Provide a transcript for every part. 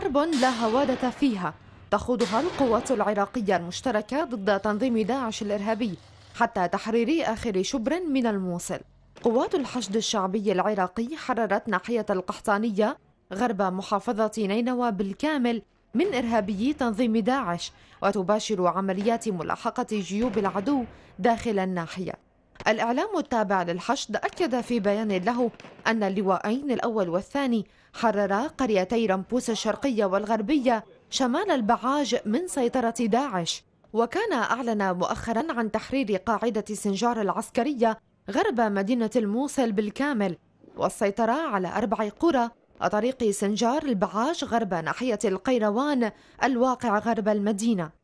حرب لا هوادة فيها تخوضها القوات العراقية المشتركة ضد تنظيم داعش الإرهابي حتى تحرير آخر شبر من الموصل قوات الحشد الشعبي العراقي حررت ناحية القحطانية غرب محافظة نينوى بالكامل من إرهابي تنظيم داعش وتباشر عمليات ملاحقة جيوب العدو داخل الناحية الإعلام التابع للحشد أكد في بيان له أن اللواءين الأول والثاني حررا قريتي رمبوس الشرقية والغربية شمال البعاج من سيطرة داعش وكان أعلن مؤخرا عن تحرير قاعدة سنجار العسكرية غرب مدينة الموصل بالكامل والسيطرة على أربع قرى طريق سنجار البعاج غرب ناحية القيروان الواقع غرب المدينة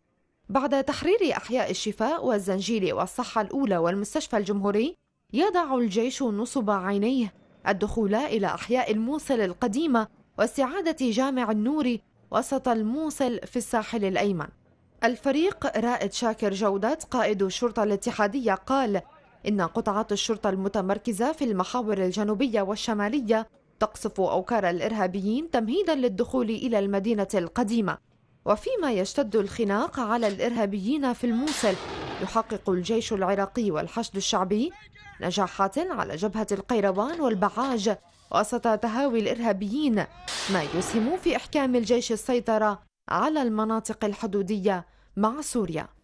بعد تحرير أحياء الشفاء والزنجيل والصحة الأولى والمستشفى الجمهوري يضع الجيش نصب عينيه الدخول إلى أحياء الموصل القديمة واستعادة جامع النور وسط الموصل في الساحل الأيمن الفريق رائد شاكر جودات قائد الشرطة الاتحادية قال إن قطعات الشرطة المتمركزة في المحاور الجنوبية والشمالية تقصف أوكار الإرهابيين تمهيدا للدخول إلى المدينة القديمة وفيما يشتد الخناق على الإرهابيين في الموصل يحقق الجيش العراقي والحشد الشعبي نجاحات على جبهة القيروان والبعاج وسط تهاوي الإرهابيين ما يسهم في إحكام الجيش السيطرة على المناطق الحدودية مع سوريا